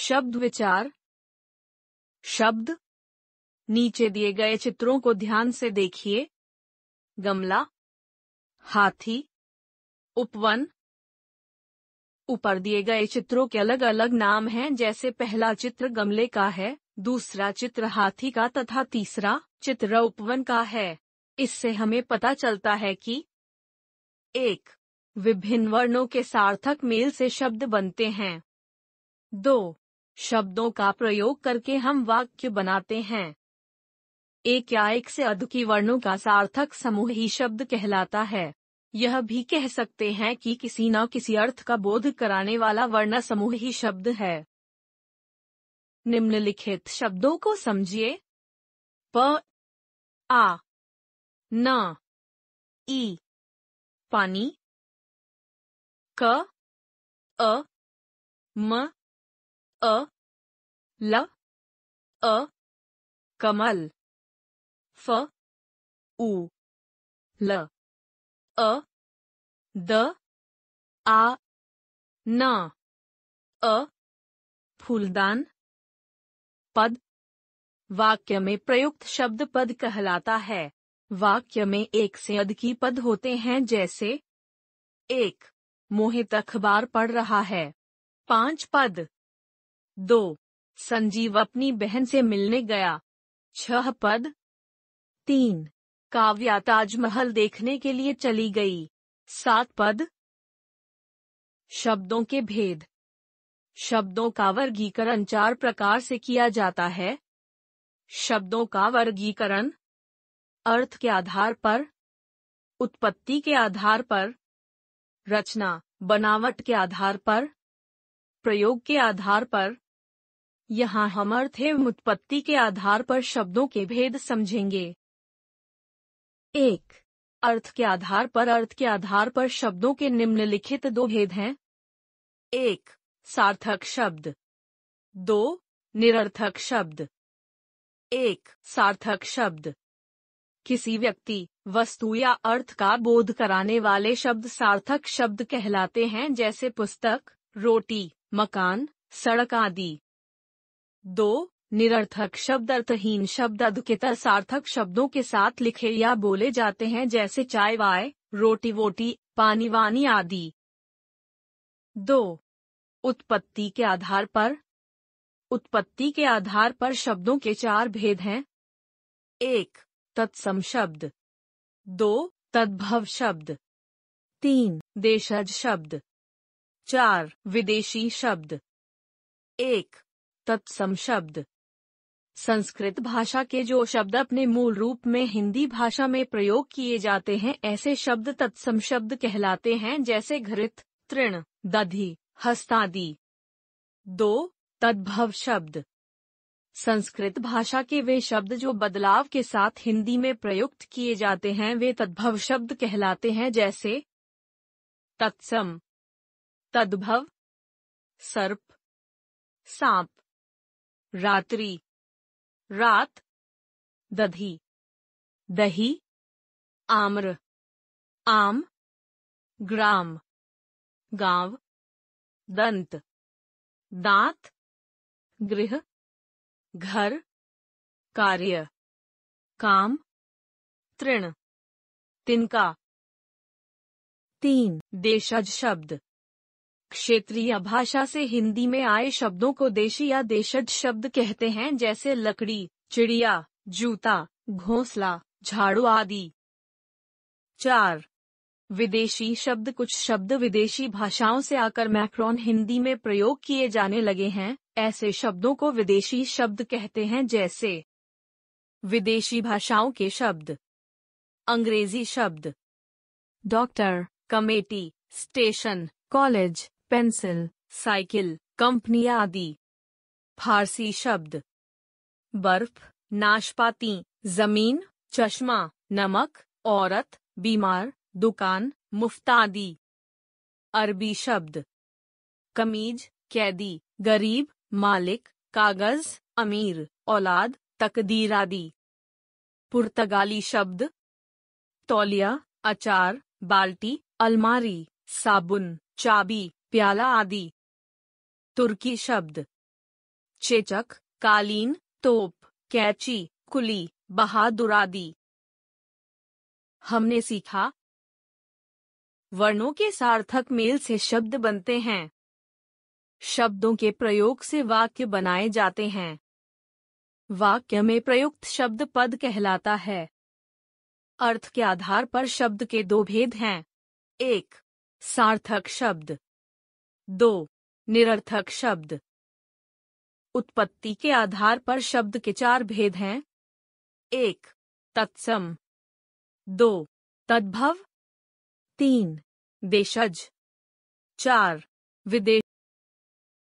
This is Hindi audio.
शब्द विचार शब्द नीचे दिए गए चित्रों को ध्यान से देखिए गमला हाथी उपवन ऊपर दिए गए चित्रों के अलग अलग नाम हैं जैसे पहला चित्र गमले का है दूसरा चित्र हाथी का तथा तीसरा चित्र उपवन का है इससे हमें पता चलता है कि एक विभिन्न वर्णों के सार्थक मेल से शब्द बनते हैं दो शब्दों का प्रयोग करके हम वाक्य बनाते हैं एक या एक से अधिक वर्णों का सार्थक समूह ही शब्द कहलाता है यह भी कह सकते हैं कि किसी न किसी अर्थ का बोध कराने वाला वर्ण समूह ही शब्द है निम्नलिखित शब्दों को समझिए प आ न ई पानी क अ म अ ल अ कमल फ उ ल अ द आ न अ फूलदान पद वाक्य में प्रयुक्त शब्द पद कहलाता है वाक्य में एक से अधिक पद होते हैं जैसे एक मोहित अखबार पढ़ रहा है पांच पद दो संजीव अपनी बहन से मिलने गया छह पद तीन काव्या ताजमहल देखने के लिए चली गई सात पद शब्दों के भेद शब्दों का वर्गीकरण चार प्रकार से किया जाता है शब्दों का वर्गीकरण अर्थ के आधार पर उत्पत्ति के आधार पर रचना बनावट के आधार पर प्रयोग के आधार पर यहाँ हम अर्थ एवं उत्पत्ति के आधार पर शब्दों के भेद समझेंगे एक अर्थ के आधार पर अर्थ के आधार पर शब्दों के निम्नलिखित दो भेद हैं एक सार्थक शब्द दो निरर्थक शब्द एक सार्थक शब्द किसी व्यक्ति वस्तु या अर्थ का बोध कराने वाले शब्द सार्थक शब्द कहलाते हैं जैसे पुस्तक रोटी मकान सड़क आदि दो निरर्थक शब्द अर्थहीन शब्द अधिकतर सार्थक शब्दों के साथ लिखे या बोले जाते हैं जैसे चाय वाय रोटी वोटी पानी वानी आदि दो उत्पत्ति के आधार पर उत्पत्ति के आधार पर शब्दों के चार भेद हैं एक तत्सम शब्द दो तद्भव शब्द तीन देशज शब्द चार विदेशी शब्द एक तत्सम शब्द संस्कृत भाषा के जो शब्द अपने मूल रूप में हिंदी भाषा में प्रयोग किए जाते हैं ऐसे शब्द तत्सम शब्द कहलाते हैं जैसे घृत तृण दधि हस्तादि दो तद्भव शब्द संस्कृत भाषा के वे शब्द जो बदलाव के साथ हिंदी में प्रयुक्त किए जाते हैं वे तद्भव शब्द कहलाते हैं जैसे तत्सम तद्भव सर्प सांप रात्रि रात दधी दही आम्र आम ग्राम गांव दंत दांत गृह घर कार्य काम तृण तिनका तीन देशज शब्द क्षेत्रीय भाषा से हिंदी में आए शब्दों को देशी या देशज शब्द कहते हैं जैसे लकड़ी चिड़िया जूता घोंसला झाड़ू आदि चार विदेशी शब्द कुछ शब्द विदेशी भाषाओं से आकर मैक्रोन हिंदी में प्रयोग किए जाने लगे हैं ऐसे शब्दों को विदेशी शब्द कहते हैं जैसे विदेशी भाषाओं के शब्द अंग्रेजी शब्द doctor committee station college pencil cycle company आदि फारसी शब्द बर्फ नाशपाती जमीन चश्मा नमक औरत बीमार दुकान मुफ्त आदि अरबी शब्द कमीज कैदी गरीब मालिक कागज अमीर औलाद तकदीर आदि पुर्तगाली शब्द तौलिया अचार बाल्टी अलमारी साबुन चाबी प्याला आदि तुर्की शब्द चेचक कालीन तोप कैची कुली बहादुर आदि हमने सीखा वर्णों के सार्थक मेल से शब्द बनते हैं शब्दों के प्रयोग से वाक्य बनाए जाते हैं वाक्य में प्रयुक्त शब्द पद कहलाता है अर्थ के आधार पर शब्द के दो भेद हैं एक सार्थक शब्द दो निरर्थक शब्द उत्पत्ति के आधार पर शब्द के चार भेद हैं एक तत्सम दो तद्भव तीन देशज चार विदेश